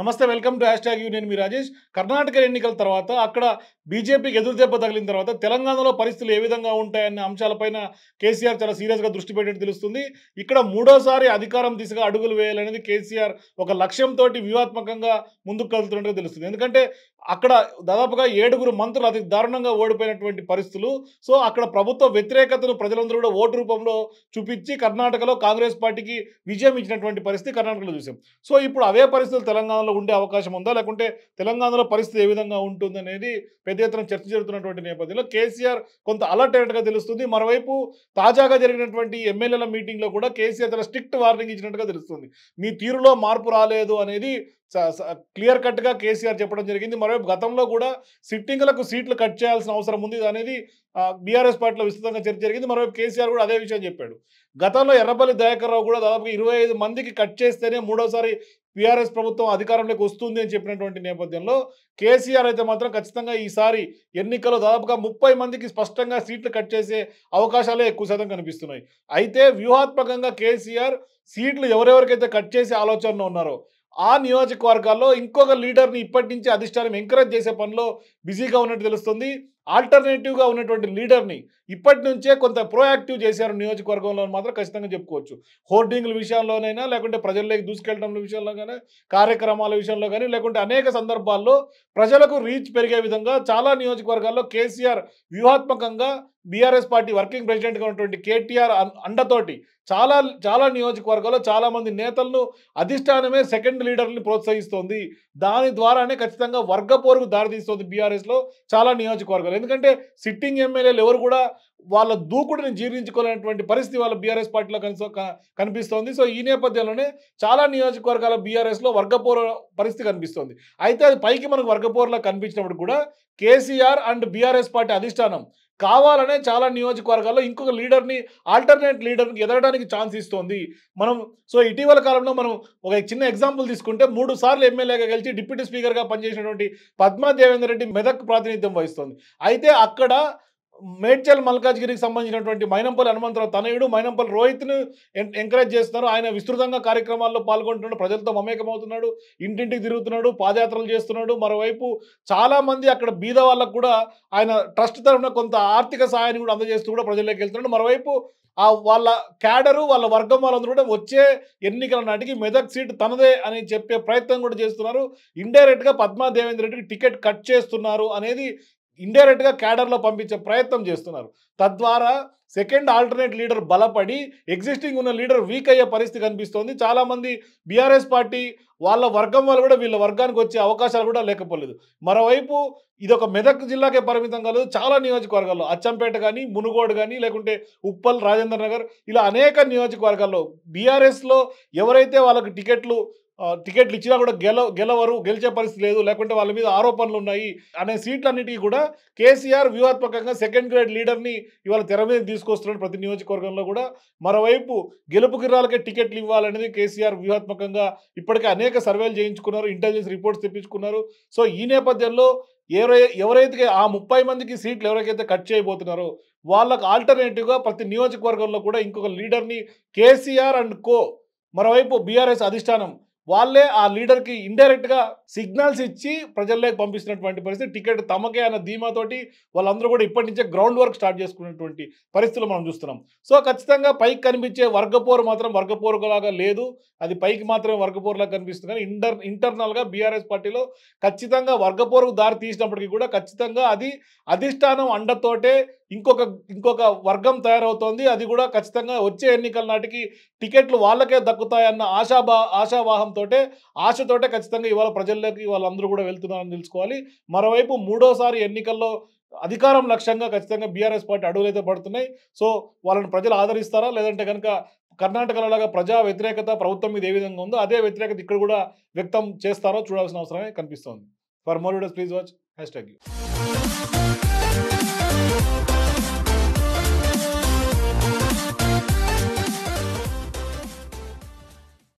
నమస్తే welcome to hashtag U నేను మీ రాజేష్ కర్ణాటక ఎన్నికల తర్వాత అక్కడ బీజేపీకి ఎదురు దెబ్బ తగిలిన తర్వాత తెలంగాణలో పరిస్థితులు ఏ విధంగా ఉంటాయన్న అంశాలపైన కేసీఆర్ చాలా సీరియస్గా దృష్టి పెట్టినట్టు తెలుస్తుంది ఇక్కడ మూడోసారి అధికారం దిశగా అడుగులు వేయాలనేది కేసీఆర్ ఒక లక్ష్యంతో వ్యూహాత్మకంగా ముందుకు కదులుతున్నట్టుగా తెలుస్తుంది ఎందుకంటే అక్కడ దాదాపుగా ఏడుగురు మంత్రులు అతి దారుణంగా ఓడిపోయినటువంటి పరిస్థితులు సో అక్కడ ప్రభుత్వ వ్యతిరేకతను ప్రజలందరూ కూడా ఓటు రూపంలో చూపించి కర్ణాటకలో కాంగ్రెస్ పార్టీకి విజయం ఇచ్చినటువంటి పరిస్థితి కర్ణాటకలో చూసాం సో ఇప్పుడు అవే పరిస్థితులు తెలంగాణలో ఉండే అవకాశం ఉందా లేకుంటే తెలంగాణలో పరిస్థితి ఏ విధంగా ఉంటుందనేది పెద్ద ఎత్తున చర్చ జరుగుతున్నటువంటి నేపథ్యంలో కేసీఆర్ కొంత అలర్ట్ అయినట్టుగా తెలుస్తుంది మరోవైపు తాజాగా జరిగినటువంటి ఎమ్మెల్యేల మీటింగ్లో కూడా కేసీఆర్ తన స్ట్రిక్ట్ వార్నింగ్ ఇచ్చినట్టుగా తెలుస్తుంది మీ తీరులో మార్పు రాలేదు అనేది క్లియర్ కట్గా కేసీఆర్ చెప్పడం జరిగింది మరోవైపు గతంలో కూడా సిట్టింగ్లకు సీట్లు కట్ చేయాల్సిన అవసరం ఉంది అనేది బీఆర్ఎస్ పార్టీలో విస్తృతంగా చర్చ జరిగింది మరోవైపు కేసీఆర్ కూడా అదే విషయం చెప్పాడు గతంలో ఎర్రపల్లి దయాకర్ రావు కూడా దాదాపు ఇరవై మందికి కట్ చేస్తేనే మూడోసారి బీఆర్ఎస్ ప్రభుత్వం అధికారంలోకి వస్తుంది అని చెప్పినటువంటి నేపథ్యంలో కేసీఆర్ అయితే మాత్రం ఖచ్చితంగా ఈసారి ఎన్నికల్లో దాదాపుగా ముప్పై మందికి స్పష్టంగా సీట్లు కట్ చేసే అవకాశాలే ఎక్కువ శాతం కనిపిస్తున్నాయి అయితే వ్యూహాత్మకంగా కేసీఆర్ సీట్లు ఎవరెవరికైతే కట్ చేసే ఆలోచనలో ఉన్నారో ఆ నియోజకవర్గాల్లో ఇంకొక లీడర్ని ఇప్పటి నుంచి అధిష్టానం ఎంకరేజ్ చేసే పనిలో బిజీగా ఉన్నట్టు తెలుస్తుంది ఆల్టర్నేటివ్గా ఉన్నటువంటి లీడర్ని ఇప్పటి నుంచే కొంత ప్రోయాక్టివ్ చేశారు నియోజకవర్గంలో మాత్రం ఖచ్చితంగా చెప్పుకోవచ్చు హోర్డింగ్ల విషయంలోనైనా లేకుంటే ప్రజల్లోకి దూసుకెళ్ళడం విషయంలో కానీ కార్యక్రమాల విషయంలో కానీ లేకుంటే అనేక సందర్భాల్లో ప్రజలకు రీచ్ పెరిగే విధంగా చాలా నియోజకవర్గాల్లో కేసీఆర్ వ్యూహాత్మకంగా బీఆర్ఎస్ పార్టీ వర్కింగ్ ప్రెసిడెంట్గా ఉన్నటువంటి కేటీఆర్ అండతోటి చాలా చాలా నియోజకవర్గాల్లో చాలామంది నేతలను అధిష్టానమే సెకండ్ లీడర్ని ప్రోత్సహిస్తోంది దాని ద్వారానే ఖచ్చితంగా వర్గపోరుకు దారితీస్తోంది బీఆర్ఎస్లో చాలా నియోజకవర్గాలు ఎందుకంటే సిట్టింగ్ ఎమ్మెల్యేలు ఎవరు కూడా వాళ్ళ దూకుడిని జీర్ణించుకోలేనటువంటి పరిస్థితి వాళ్ళ బీఆర్ఎస్ పార్టీలో కనిసో కనిపిస్తోంది సో ఈ నేపథ్యంలోనే చాలా నియోజకవర్గాల బీఆర్ఎస్లో వర్గపోర పరిస్థితి కనిపిస్తోంది అయితే అది పైకి మనకు వర్గపోరలా కనిపించినప్పుడు కూడా కేసీఆర్ అండ్ బీఆర్ఎస్ పార్టీ అధిష్టానం కావాలనే చాలా నియోజకవర్గాల్లో ఇంకొక లీడర్ని ఆల్టర్నేట్ లీడర్ని ఎదగడానికి ఛాన్స్ ఇస్తోంది మనం సో ఇటీవల కాలంలో మనం ఒక చిన్న ఎగ్జాంపుల్ తీసుకుంటే మూడు సార్లు ఎమ్మెల్యేగా గెలిచి డిప్యూటీ స్పీకర్గా పనిచేసినటువంటి పద్మా దేవేందర్ రెడ్డి మెదక్ ప్రాతినిధ్యం వహిస్తోంది అయితే అక్కడ మేడ్చల్ మల్కాజ్గిరికి సంబంధించినటువంటి మైనంపల్లి హనుమంతరావు తనయుడు మైనంపల్లి రోహిత్ను ఎంకరేజ్ చేస్తున్నారు ఆయన విస్తృతంగా కార్యక్రమాల్లో పాల్గొంటున్నాడు ప్రజలతో మమేకమవుతున్నాడు ఇంటింటికి తిరుగుతున్నాడు పాదయాత్రలు చేస్తున్నాడు మరోవైపు చాలామంది అక్కడ బీద వాళ్ళకు కూడా ఆయన ట్రస్ట్ తరఫున కొంత ఆర్థిక సహాయాన్ని కూడా అందజేస్తూ కూడా ప్రజల్లోకి వెళ్తున్నాడు మరోవైపు ఆ వాళ్ళ క్యాడరు వాళ్ళ వర్గం వాళ్ళందరూ కూడా వచ్చే ఎన్నికల నాటికి మెదక్ సీట్ తనదే అని చెప్పే ప్రయత్నం కూడా చేస్తున్నారు ఇండైరెక్ట్గా పద్మా దేవేంద్ర రెడ్డికి టికెట్ కట్ చేస్తున్నారు అనేది ఇండైరెక్ట్గా క్యాడర్లో పంపించే ప్రయత్నం చేస్తున్నారు తద్వారా సెకండ్ ఆల్టర్నేట్ లీడర్ బలపడి ఎగ్జిస్టింగ్ ఉన్న లీడర్ వీక్ అయ్యే పరిస్థితి కనిపిస్తోంది చాలామంది బీఆర్ఎస్ పార్టీ వాళ్ళ వర్గం వల్ల కూడా వీళ్ళ వర్గానికి వచ్చే అవకాశాలు కూడా లేకపోలేదు మరోవైపు ఇది ఒక మెదక్ జిల్లాకే పరిమితం కాలేదు చాలా నియోజకవర్గాల్లో అచ్చంపేట కానీ మునుగోడు కానీ లేకుంటే ఉప్పల్ రాజేంద్ర నగర్ ఇలా అనేక నియోజకవర్గాల్లో బీఆర్ఎస్లో ఎవరైతే వాళ్ళకి టికెట్లు టికెట్లు ఇచ్చినా కూడా గెల గెలవరు గెలిచే పరిస్థితి లేదు లేకుంటే వాళ్ళ మీద ఆరోపణలు ఉన్నాయి అనే సీట్లన్నిటికీ కూడా కేసీఆర్ వ్యూహాత్మకంగా సెకండ్ గ్రేడ్ లీడర్ని ఇవాళ తెర మీద తీసుకొస్తున్నాడు ప్రతి నియోజకవర్గంలో కూడా మరోవైపు గెలుపు గిరాలకే టికెట్లు ఇవ్వాలనేది కేసీఆర్ వ్యూహాత్మకంగా ఇప్పటికే అనేక సర్వేలు చేయించుకున్నారు ఇంటెలిజెన్స్ రిపోర్ట్స్ తెప్పించుకున్నారు సో ఈ నేపథ్యంలో ఎవరై ఎవరైతే ఆ ముప్పై మందికి సీట్లు ఎవరికైతే కట్ చేయబోతున్నారో వాళ్ళకు ఆల్టర్నేటివ్గా ప్రతి నియోజకవర్గంలో కూడా ఇంకొక లీడర్ని కేసీఆర్ అండ్ కో మరోవైపు బీఆర్ఎస్ అధిష్టానం వాళ్ళే ఆ లీడర్కి ఇండైరెక్ట్గా సిగ్నల్స్ ఇచ్చి ప్రజల్లోకి పంపిస్తున్నటువంటి పరిస్థితి టికెట్ తమకే అన్న ధీమాతోటి వాళ్ళందరూ కూడా ఇప్పటి నుంచే గ్రౌండ్ వర్క్ స్టార్ట్ చేసుకున్నటువంటి పరిస్థితులు మనం చూస్తున్నాం సో ఖచ్చితంగా పైకి కనిపించే వర్గపోరు మాత్రం వర్గపోరులాగా లేదు అది పైకి మాత్రమే వర్గపోరులాగా కనిపిస్తుంది కానీ ఇంటర్ ఇంటర్నల్గా బీఆర్ఎస్ పార్టీలో ఖచ్చితంగా వర్గపోరుకు దారి తీసినప్పటికీ కూడా ఖచ్చితంగా అది అధిష్టానం అండతోటే ఇంకొక ఇంకొక వర్గం తయారవుతోంది అది కూడా ఖచ్చితంగా వచ్చే ఎన్నికల నాటికి టికెట్లు వాళ్ళకే దక్కుతాయన్న ఆశాభా ఆశావాహంతో ఆశతోటే ఖచ్చితంగా ఇవాళ ప్రజల్లోకి వాళ్ళందరూ కూడా వెళ్తున్నారని తెలుసుకోవాలి మరోవైపు మూడోసారి ఎన్నికల్లో అధికారం లక్ష్యంగా ఖచ్చితంగా బీఆర్ఎస్ పార్టీ అడుగులైతే పడుతున్నాయి సో వాళ్ళని ప్రజలు ఆదరిస్తారా లేదంటే కనుక కర్ణాటకలోలాగా ప్రజా వ్యతిరేకత ప్రభుత్వం మీద ఏ విధంగా ఉందో అదే వ్యతిరేకత ఇక్కడ కూడా వ్యక్తం చేస్తారో చూడాల్సిన అవసరమే కనిపిస్తోంది for more videos please watch hash tag